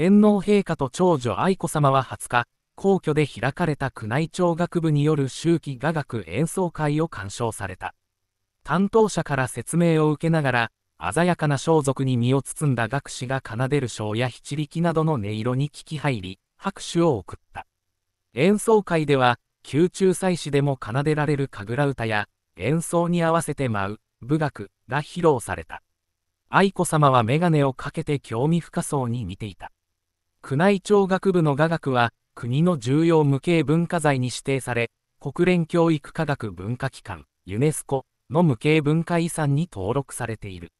天皇陛下と長女愛子さまは20日、皇居で開かれた宮内庁学部による秋季雅楽演奏会を鑑賞された。担当者から説明を受けながら、鮮やかな装束に身を包んだ学士が奏でる章や七力などの音色に聞き入り、拍手を送った。演奏会では、宮中祭祀でも奏でられる神楽歌や、演奏に合わせて舞う、舞楽が披露された。愛子さまは眼鏡をかけて興味深そうに見ていた。宮内庁学部の雅楽は、国の重要無形文化財に指定され、国連教育科学文化機関、ユネスコの無形文化遺産に登録されている。